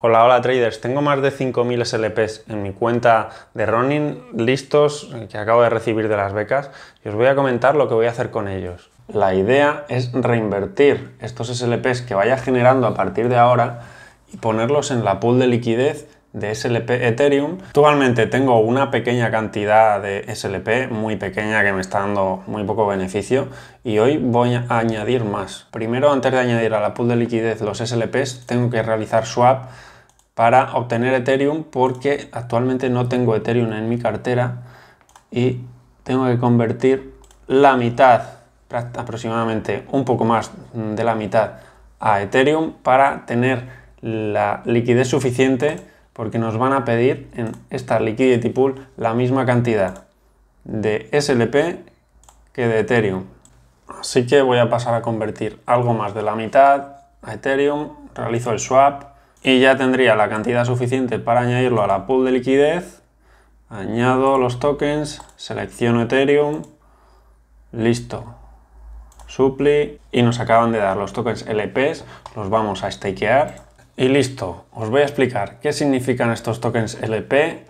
Hola, hola traders. Tengo más de 5.000 SLPs en mi cuenta de Ronin listos que acabo de recibir de las becas y os voy a comentar lo que voy a hacer con ellos. La idea es reinvertir estos SLPs que vaya generando a partir de ahora y ponerlos en la pool de liquidez de SLP Ethereum. Actualmente tengo una pequeña cantidad de SLP, muy pequeña, que me está dando muy poco beneficio y hoy voy a añadir más. Primero, antes de añadir a la pool de liquidez los SLPs, tengo que realizar swap para obtener Ethereum porque actualmente no tengo Ethereum en mi cartera y tengo que convertir la mitad, aproximadamente un poco más de la mitad a Ethereum para tener la liquidez suficiente porque nos van a pedir en esta liquidity pool la misma cantidad de SLP que de Ethereum. Así que voy a pasar a convertir algo más de la mitad a Ethereum, realizo el swap y ya tendría la cantidad suficiente para añadirlo a la pool de liquidez. Añado los tokens, selecciono Ethereum, listo, Supli. y nos acaban de dar los tokens LPs, los vamos a stakear y listo. Os voy a explicar qué significan estos tokens LP,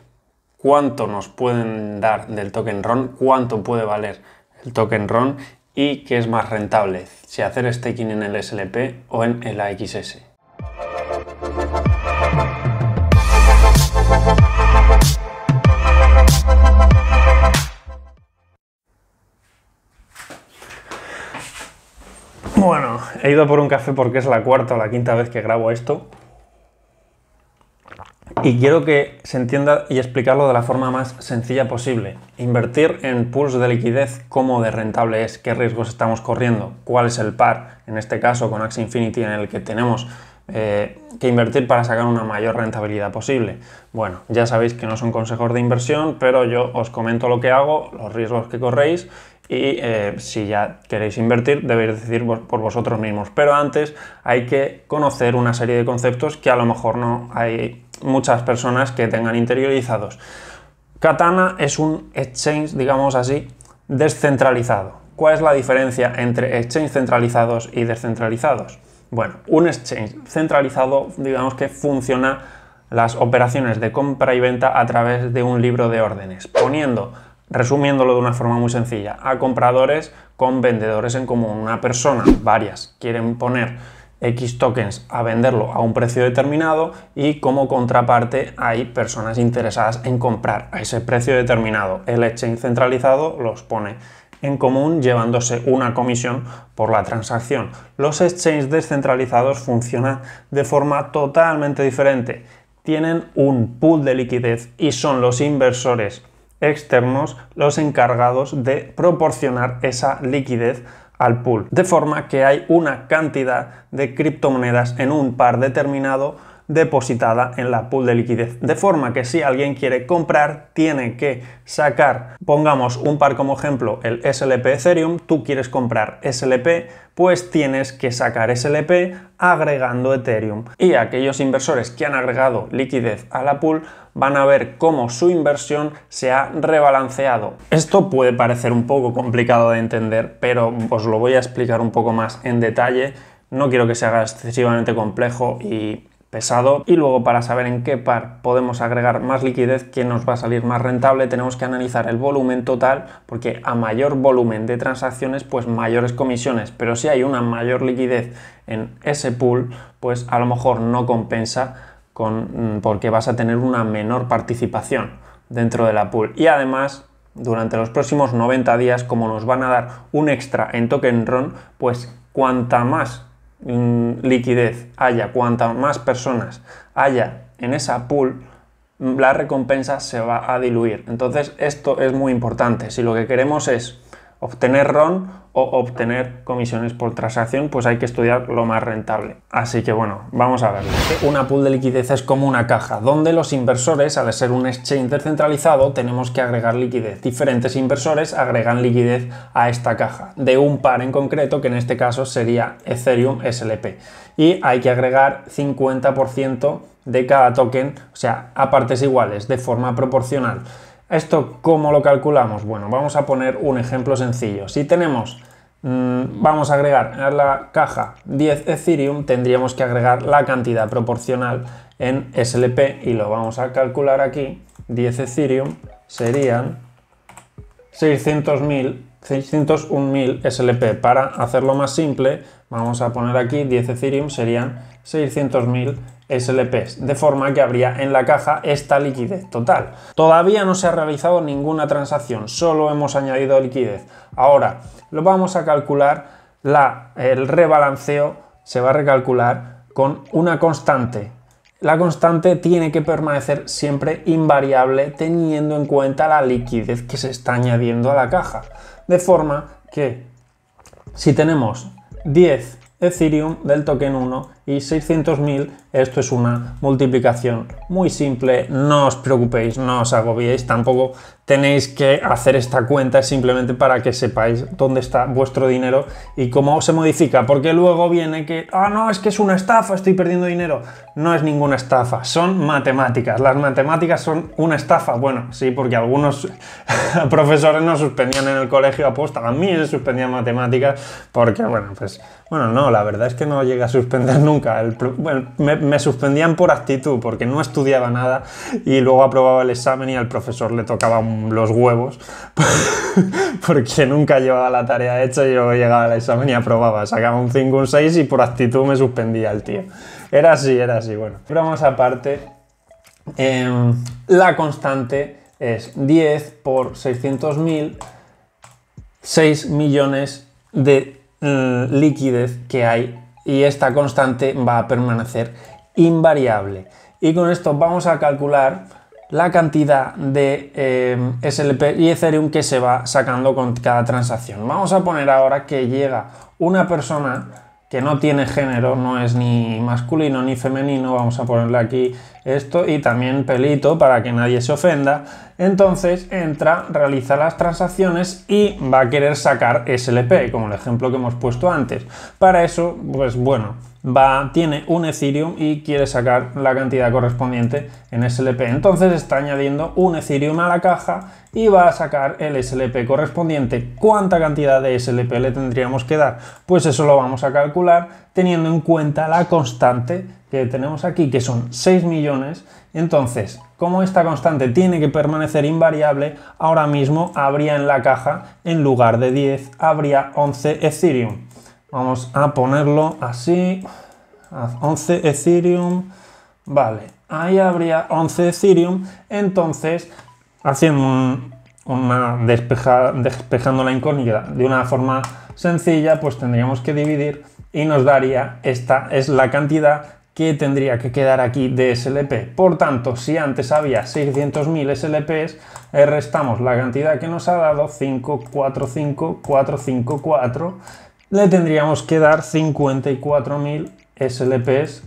cuánto nos pueden dar del token RON, cuánto puede valer el token RON y qué es más rentable, si hacer staking en el SLP o en el AXS. Bueno, he ido por un café porque es la cuarta o la quinta vez que grabo esto. Y quiero que se entienda y explicarlo de la forma más sencilla posible. Invertir en pools de liquidez, cómo de rentable es, qué riesgos estamos corriendo, cuál es el par, en este caso con Axie Infinity, en el que tenemos eh, que invertir para sacar una mayor rentabilidad posible. Bueno, ya sabéis que no son consejos de inversión, pero yo os comento lo que hago, los riesgos que corréis y eh, si ya queréis invertir debéis decidir por vosotros mismos. Pero antes hay que conocer una serie de conceptos que a lo mejor no hay muchas personas que tengan interiorizados. Katana es un exchange, digamos así, descentralizado. ¿Cuál es la diferencia entre exchange centralizados y descentralizados? Bueno, un exchange centralizado, digamos que funciona las operaciones de compra y venta a través de un libro de órdenes, poniendo Resumiéndolo de una forma muy sencilla, a compradores con vendedores en común. Una persona, varias, quieren poner X tokens a venderlo a un precio determinado y como contraparte hay personas interesadas en comprar a ese precio determinado. El exchange centralizado los pone en común llevándose una comisión por la transacción. Los exchanges descentralizados funcionan de forma totalmente diferente. Tienen un pool de liquidez y son los inversores externos los encargados de proporcionar esa liquidez al pool. De forma que hay una cantidad de criptomonedas en un par determinado depositada en la pool de liquidez. De forma que si alguien quiere comprar, tiene que sacar, pongamos un par como ejemplo, el SLP Ethereum, tú quieres comprar SLP, pues tienes que sacar SLP agregando Ethereum. Y aquellos inversores que han agregado liquidez a la pool van a ver cómo su inversión se ha rebalanceado. Esto puede parecer un poco complicado de entender, pero os lo voy a explicar un poco más en detalle. No quiero que se haga excesivamente complejo y pesado y luego para saber en qué par podemos agregar más liquidez que nos va a salir más rentable tenemos que analizar el volumen total porque a mayor volumen de transacciones pues mayores comisiones pero si hay una mayor liquidez en ese pool pues a lo mejor no compensa con, mm, porque vas a tener una menor participación dentro de la pool y además durante los próximos 90 días como nos van a dar un extra en token RON pues cuanta más Mm, liquidez haya, cuanta más personas haya en esa pool, la recompensa se va a diluir. Entonces esto es muy importante. Si lo que queremos es obtener RON obtener comisiones por transacción, pues hay que estudiar lo más rentable. Así que bueno, vamos a ver. Una pool de liquidez es como una caja, donde los inversores, al ser un exchange descentralizado, tenemos que agregar liquidez. Diferentes inversores agregan liquidez a esta caja, de un par en concreto, que en este caso sería Ethereum SLP. Y hay que agregar 50% de cada token, o sea, a partes iguales, de forma proporcional. ¿Esto cómo lo calculamos? Bueno, vamos a poner un ejemplo sencillo. Si tenemos Mm, vamos a agregar a la caja 10 Ethereum, tendríamos que agregar la cantidad proporcional en SLP y lo vamos a calcular aquí. 10 Ethereum serían 600.000 601.000 SLP. Para hacerlo más simple, vamos a poner aquí 10 Ethereum serían 600.000 SLPs, de forma que habría en la caja esta liquidez total. Todavía no se ha realizado ninguna transacción, solo hemos añadido liquidez. Ahora lo vamos a calcular, el rebalanceo se va a recalcular con una constante. La constante tiene que permanecer siempre invariable teniendo en cuenta la liquidez que se está añadiendo a la caja. De forma que si tenemos 10 Ethereum del token 1 y 600.000, esto es una multiplicación muy simple, no os preocupéis, no os agobiéis, tampoco tenéis que hacer esta cuenta simplemente para que sepáis dónde está vuestro dinero y cómo se modifica, porque luego viene que, ah, no, es que es una estafa, estoy perdiendo dinero. No es ninguna estafa, son matemáticas. Las matemáticas son una estafa. Bueno, sí, porque algunos profesores nos suspendían en el colegio aposta, a mí me suspendían matemáticas, porque, bueno, pues, bueno, no, la verdad es que no llega a suspender nunca me, suspendían por actitud porque no estudiaba nada y luego aprobaba el examen y al profesor le tocaban los huevos porque nunca llevaba la tarea hecha y yo llegaba al examen y aprobaba. Sacaba un 5, un 6 y por actitud me suspendía el tío. Era así, era así. Bueno, pero Vamos aparte, em, la constante es 10 por 600.000, 6 millones de eh, liquidez que hay y esta constante va a permanecer invariable. Y con esto vamos a calcular la cantidad de eh, SLP y Ethereum que se va sacando con cada transacción. Vamos a poner ahora que llega una persona que no tiene género, no es ni masculino ni femenino, vamos a ponerle aquí esto y también pelito para que nadie se ofenda. Entonces entra, realiza las transacciones y va a querer sacar SLP, como el ejemplo que hemos puesto antes. Para eso, pues bueno, tiene un Ethereum y quiere sacar la cantidad correspondiente en SLP. Entonces está añadiendo un Ethereum a la caja y va a sacar el SLP correspondiente. ¿Cuánta cantidad de SLP le tendríamos que dar? Pues eso lo vamos a calcular teniendo en cuenta la constante que tenemos aquí, que son 6 millones. Entonces, como esta constante tiene que permanecer invariable, ahora mismo habría en la caja, en lugar de 10, habría 11 Ethereum. Vamos a ponerlo así. 11 Ethereum. Vale, ahí habría 11 Ethereum. Entonces, haciendo una despeja, despejando la incógnita de una forma sencilla, pues tendríamos que dividir y nos daría, esta es la cantidad que tendría que quedar aquí de SLP. Por tanto, si antes había 600.000 SLPs, eh, restamos la cantidad que nos ha dado, 5, 5, 4, 4 le tendríamos que dar 54.000 SLPs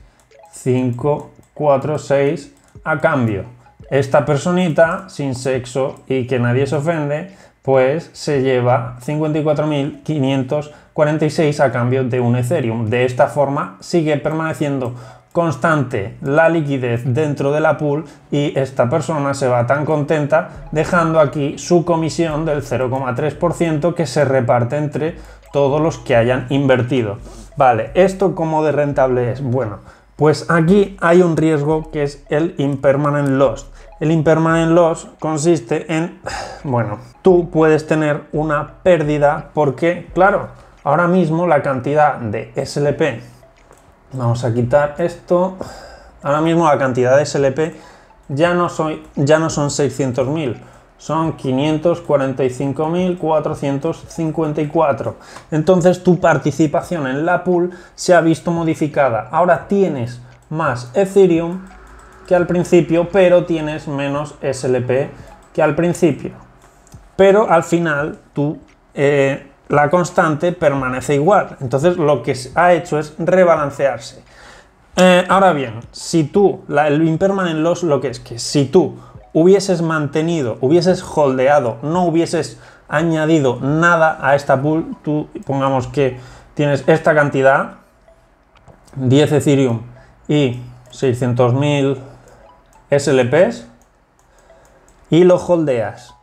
546 a cambio. Esta personita sin sexo y que nadie se ofende, pues se lleva 54.546 a cambio de un Ethereum. De esta forma sigue permaneciendo constante la liquidez dentro de la pool y esta persona se va tan contenta dejando aquí su comisión del 0,3% que se reparte entre todos los que hayan invertido. Vale, ¿esto como de rentable es? Bueno, pues aquí hay un riesgo que es el impermanent loss. El impermanent loss consiste en, bueno, tú puedes tener una pérdida porque, claro, ahora mismo la cantidad de SLP, vamos a quitar esto, ahora mismo la cantidad de SLP ya no, soy, ya no son 600.000, son 545.454. Entonces tu participación en la pool se ha visto modificada. Ahora tienes más Ethereum que al principio, pero tienes menos SLP que al principio. Pero al final tú, eh, la constante permanece igual. Entonces lo que ha hecho es rebalancearse. Eh, ahora bien, si tú, el impermanent loss lo que es que si tú hubieses mantenido, hubieses holdeado, no hubieses añadido nada a esta pool, tú pongamos que tienes esta cantidad, 10 Ethereum y 600.000 SLPs, y lo holdeas,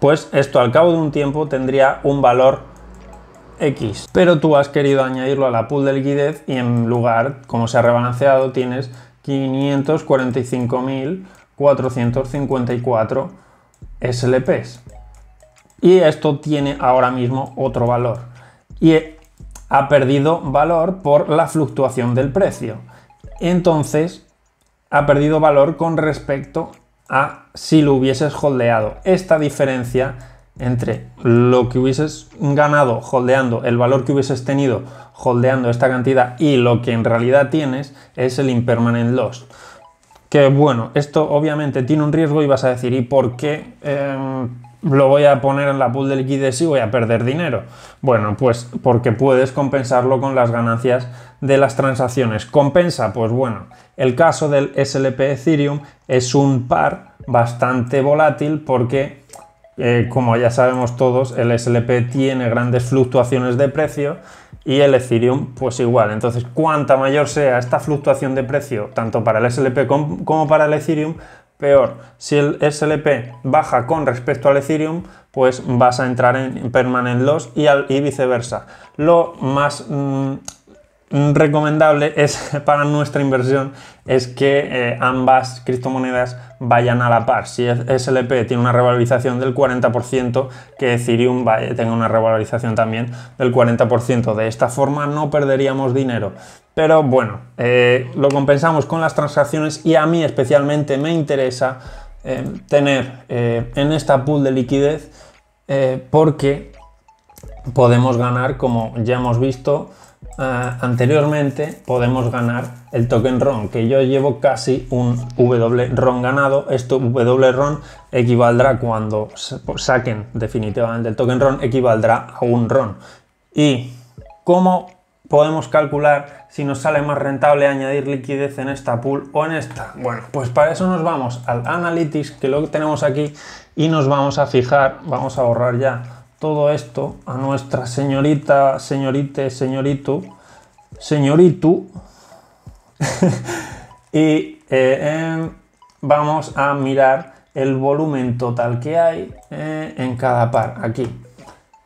pues esto al cabo de un tiempo tendría un valor X. Pero tú has querido añadirlo a la pool de liquidez y en lugar, como se ha rebalanceado, tienes 545.000 454 SLPs. Y esto tiene ahora mismo otro valor. Y ha perdido valor por la fluctuación del precio. Entonces, ha perdido valor con respecto a si lo hubieses holdeado. Esta diferencia entre lo que hubieses ganado holdeando, el valor que hubieses tenido holdeando esta cantidad y lo que en realidad tienes es el impermanent loss que bueno, esto obviamente tiene un riesgo y vas a decir, ¿y por qué em, lo voy a poner en la pool de liquidez y voy a perder dinero? Bueno, pues porque puedes compensarlo con las ganancias de las transacciones. ¿Compensa? Pues bueno, el caso del SLP Ethereum es un par bastante volátil porque eh, como ya sabemos todos, el SLP tiene grandes fluctuaciones de precio y el Ethereum pues igual. Entonces, cuanta mayor sea esta fluctuación de precio, tanto para el SLP como para el Ethereum, peor. Si el SLP baja con respecto al Ethereum, pues vas a entrar en permanent loss y, viceversa. Lo más mm, recomendable es para nuestra inversión es que eh, ambas criptomonedas vayan a la par. Si SLP tiene una revalorización del 40%, que Ethereum eh, tenga una revalorización también del 40%. De esta forma no perderíamos dinero. Pero bueno, eh, lo compensamos con las transacciones y a mí especialmente me interesa tener en esta pool de liquidez porque podemos ganar, como ya hemos visto, Ah, anteriormente, podemos ganar el token RON, que yo llevo casi un ron ganado. Esto ron equivaldrá cuando pues, saquen definitivamente el token RON, equivaldrá a un RON. Y cómo podemos calcular si nos sale más rentable añadir liquidez en esta pool o en esta. Bueno, pues para eso nos vamos al Analytics, que lo tenemos aquí, y nos vamos a fijar, vamos a borrar ya todo esto a nuestra señorita, señorite, señorito, señoritu. y eh, em, vamos a mirar el volumen total que hay eh, en cada par aquí.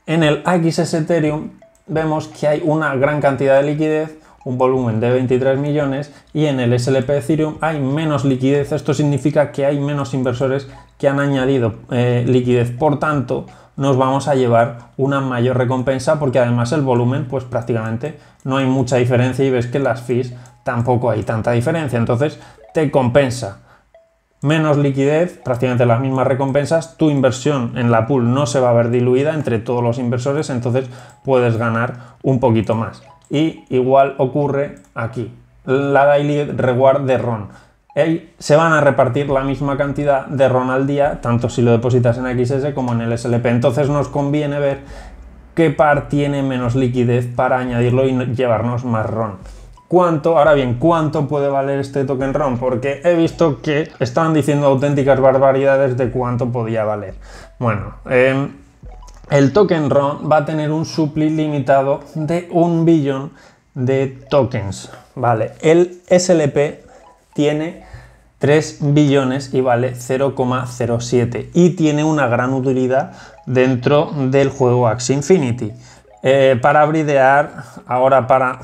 En el AXS Ethereum vemos que hay una gran cantidad de liquidez, un volumen de 23 millones y en el SLP Ethereum hay menos liquidez. Esto significa que hay menos inversores que han añadido eh, liquidez. Por tanto, nos vamos a llevar una mayor recompensa porque además el volumen pues prácticamente no hay mucha diferencia y ves que las fees tampoco hay tanta diferencia, entonces te compensa. Menos liquidez, prácticamente las mismas recompensas, tu inversión en la pool no se va a ver diluida entre todos los inversores, entonces puedes ganar un poquito más. Y igual ocurre aquí, la daily reward de RON se van a repartir la misma cantidad de RON al día, tanto si lo depositas en XS como en el SLP. Entonces nos conviene ver qué par tiene menos liquidez para añadirlo y llevarnos más RON. ¿Cuánto? Ahora bien, ¿cuánto puede valer este token RON? Porque he visto que estaban diciendo auténticas barbaridades de cuánto podía valer. Bueno, em, el token RON va a tener un supli limitado de un billón de tokens. Vale, el SLP tiene 3 billones y vale 0,07 y tiene una gran utilidad dentro del juego Axie Infinity. Eh, para bridear, ahora para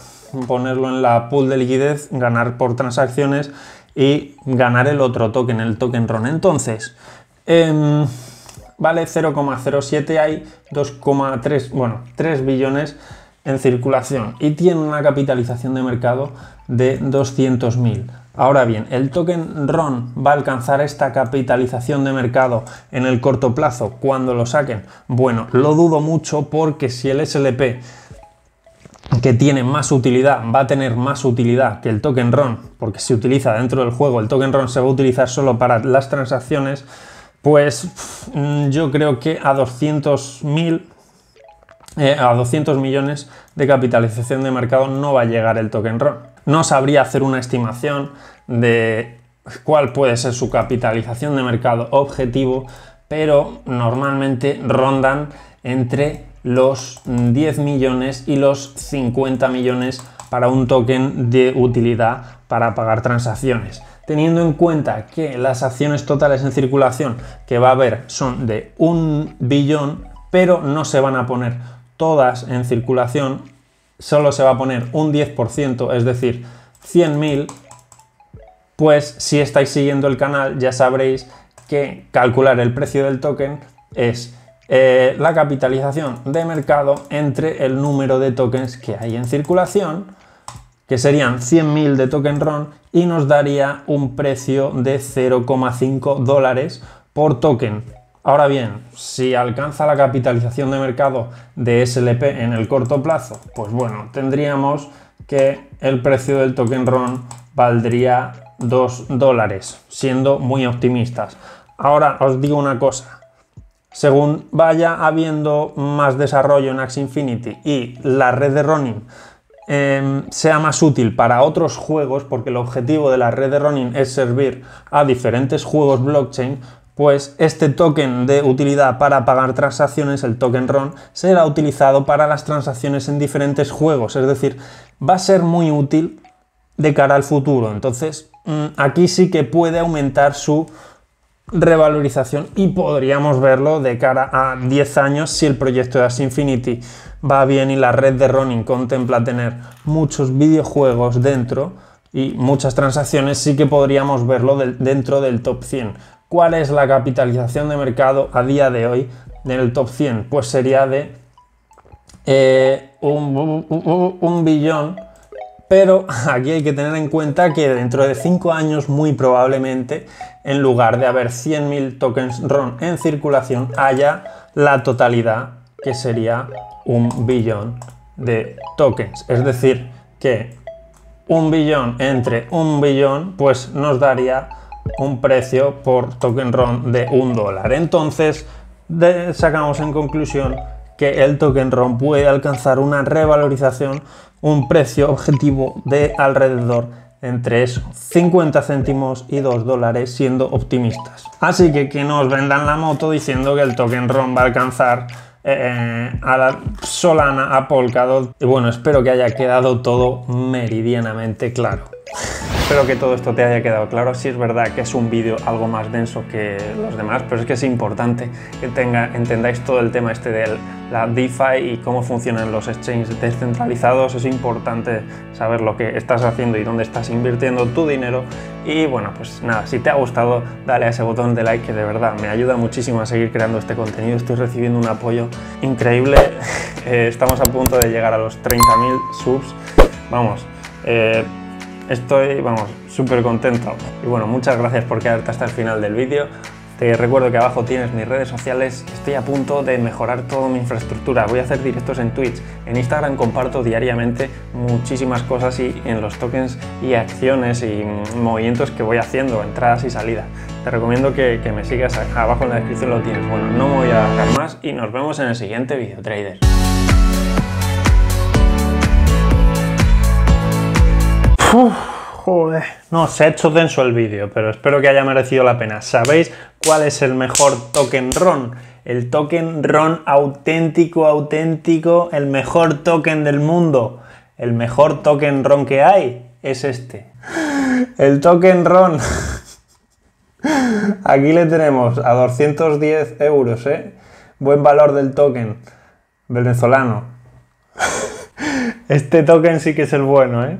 ponerlo en la pool de liquidez, ganar por transacciones y ganar el otro token, el token RON. Entonces, em, vale 0,07, hay 2,3, bueno, 3 billones en circulación y tiene una capitalización de mercado de 200.000. Ahora bien, ¿el token RON va a alcanzar esta capitalización de mercado en el corto plazo cuando lo saquen? Bueno, lo dudo mucho porque si el SLP que tiene más utilidad va a tener más utilidad que el token RON, porque se utiliza dentro del juego, el token RON se va a utilizar solo para las transacciones, pues yo creo que a 200.000 eh, a 200 millones de capitalización de mercado no va a llegar el token RON. No sabría hacer una estimación de cuál puede ser su capitalización de mercado objetivo, pero normalmente rondan entre los 10 millones y los 50 millones para un token de utilidad para pagar transacciones. Teniendo en cuenta que las acciones totales en circulación que va a haber son de un billón, pero no se van a poner todas en circulación, solo se va a poner un 10%, es decir, 100.000, pues si estáis siguiendo el canal ya sabréis que calcular el precio del token es eh, la capitalización de mercado entre el número de tokens que hay en circulación, que serían 100.000 de token RON, y nos daría un precio de 0,5 dólares por token. Ahora bien, si alcanza la capitalización de mercado de SLP en el corto plazo, pues bueno, tendríamos que el precio del token RON valdría 2 dólares, siendo muy optimistas. Ahora os digo una cosa, según vaya habiendo más desarrollo en Axe Infinity y la red de running em, sea más útil para otros juegos, porque el objetivo de la red de running es servir a diferentes juegos blockchain, pues este token de utilidad para pagar transacciones, el token RON, será utilizado para las transacciones en diferentes juegos, es decir, va a ser muy útil de cara al futuro. Entonces, mm, aquí sí que puede aumentar su revalorización y podríamos verlo de cara a 10 años si el proyecto de As Infinity va bien y la red de Ronin contempla tener muchos videojuegos dentro y muchas transacciones, sí que podríamos verlo dentro del top 100. ¿Cuál es la capitalización de mercado a día de hoy en el top 100? Pues sería de eh, un, billón. Pero aquí hay que tener en cuenta que dentro de 5 años, muy probablemente, en lugar de haber 100.000 tokens RON en circulación, haya la totalidad, que sería un billón de tokens. Es decir, que un billón entre un billón, pues nos daría un precio por token RON de un dólar. Entonces, sacamos en conclusión que el token RON puede alcanzar una revalorización, un precio objetivo de alrededor entre 50 céntimos y 2 dólares siendo optimistas. Así que que nos vendan la moto diciendo que el token rom va a alcanzar eh, a la Solana, a Polkadot. Y bueno, espero que haya quedado todo meridianamente claro. Espero que todo esto te haya quedado claro. Si sí es verdad que es un vídeo algo más denso que los demás, pero es que es importante que tenga, entendáis todo el tema este de la DeFi y cómo funcionan los exchanges descentralizados. Es importante saber lo que estás haciendo y dónde estás invirtiendo tu dinero. Y bueno, pues nada, si te ha gustado, dale a ese botón de like que de verdad me ayuda muchísimo a seguir creando este contenido. Estoy recibiendo un apoyo increíble. Eh, estamos a punto de llegar a los 30.000 subs. Vamos. Eh, Estoy, vamos, súper contento. Y bueno, muchas gracias por quedarte hasta el final del vídeo. Te recuerdo que abajo tienes mis redes sociales. Estoy a punto de mejorar toda mi infraestructura. Voy a hacer directos en Twitch. En Instagram comparto diariamente muchísimas cosas y en los tokens y acciones y movimientos que voy haciendo, entradas y salidas. Te recomiendo que, me sigas abajo en la descripción lo tienes. Bueno, no voy a dejar más y nos vemos en el siguiente vídeo, trader. no, se ha hecho denso el vídeo, pero espero que haya merecido la pena. ¿Sabéis cuál es el mejor token RON? El token RON auténtico, auténtico, el mejor token del mundo. El mejor token RON que hay es este. El token RON. Aquí le tenemos a 210 euros, ¿eh? Buen valor del token venezolano. Este token sí que es el bueno, ¿eh?